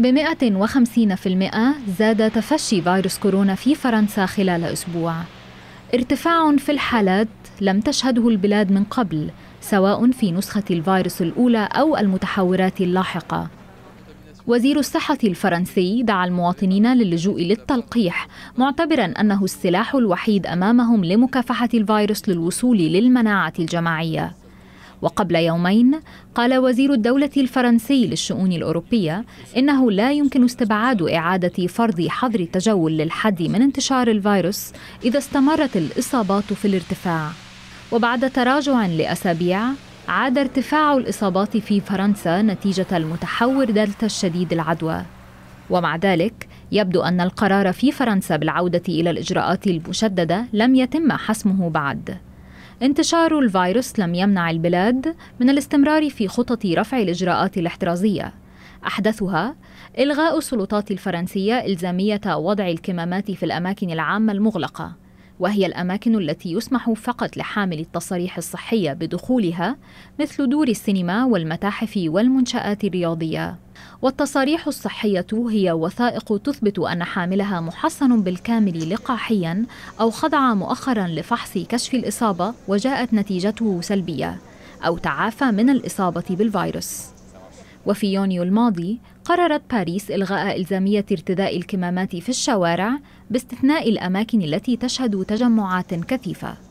ب 150% زاد تفشي فيروس كورونا في فرنسا خلال أسبوع ارتفاع في الحالات لم تشهده البلاد من قبل سواء في نسخة الفيروس الأولى أو المتحورات اللاحقة وزير الصحة الفرنسي دعا المواطنين للجوء للتلقيح معتبرا أنه السلاح الوحيد أمامهم لمكافحة الفيروس للوصول للمناعة الجماعية وقبل يومين قال وزير الدولة الفرنسي للشؤون الأوروبية إنه لا يمكن استبعاد إعادة فرض حظر التجول للحد من انتشار الفيروس إذا استمرت الإصابات في الارتفاع وبعد تراجع لأسابيع عاد ارتفاع الإصابات في فرنسا نتيجة المتحور دلتا الشديد العدوى ومع ذلك يبدو أن القرار في فرنسا بالعودة إلى الإجراءات المشددة لم يتم حسمه بعد انتشار الفيروس لم يمنع البلاد من الاستمرار في خطط رفع الإجراءات الاحترازية أحدثها إلغاء السلطات الفرنسية إلزامية وضع الكمامات في الأماكن العامة المغلقة وهي الأماكن التي يسمح فقط لحامل التصاريح الصحية بدخولها مثل دور السينما والمتاحف والمنشآت الرياضية والتصاريح الصحية هي وثائق تثبت أن حاملها محصن بالكامل لقاحيا أو خضع مؤخرا لفحص كشف الإصابة وجاءت نتيجته سلبية أو تعافى من الإصابة بالفيروس وفي يونيو الماضي قررت باريس إلغاء إلزامية ارتداء الكمامات في الشوارع باستثناء الأماكن التي تشهد تجمعات كثيفة